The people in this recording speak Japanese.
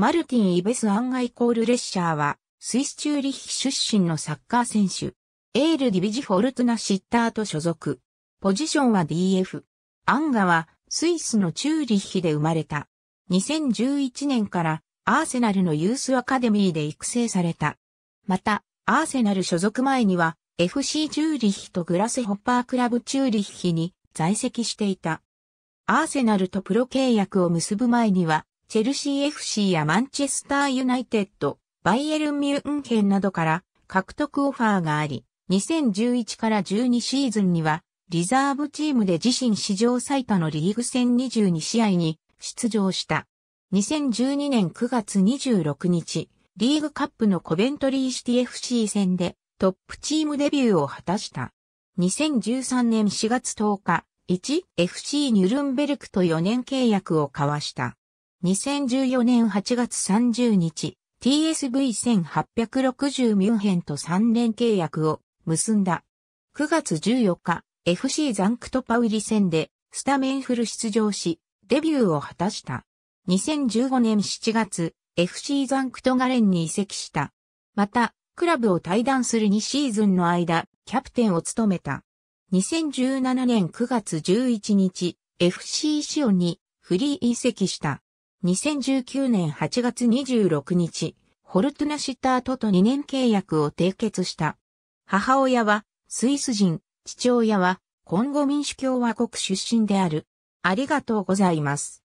マルティン・イベス・アンガイコール・レッシャーは、スイス・チューリッヒ出身のサッカー選手。エール・ディビジ・フォルトナ・シッターと所属。ポジションは DF。アンガは、スイスのチューリッヒで生まれた。2011年から、アーセナルのユースアカデミーで育成された。また、アーセナル所属前には、FC チューリッヒとグラスホッパークラブチューリッヒに在籍していた。アーセナルとプロ契約を結ぶ前には、チェルシー FC やマンチェスターユナイテッド、バイエルン・ミュンヘンなどから獲得オファーがあり、2011から12シーズンには、リザーブチームで自身史上最多のリーグ戦22試合に出場した。2012年9月26日、リーグカップのコベントリーシティ FC 戦でトップチームデビューを果たした。2013年4月10日、1FC ニュルンベルクと4年契約を交わした。2014年8月30日、TSV1860 ミュンヘンと3連契約を結んだ。9月14日、FC ザンクトパウリ戦でスタメンフル出場し、デビューを果たした。2015年7月、FC ザンクトガレンに移籍した。また、クラブを退団する2シーズンの間、キャプテンを務めた。2017年9月11日、FC シオンにフリー移籍した。2019年8月26日、ホルトゥナシッタートと2年契約を締結した。母親はスイス人、父親はコンゴ民主共和国出身である。ありがとうございます。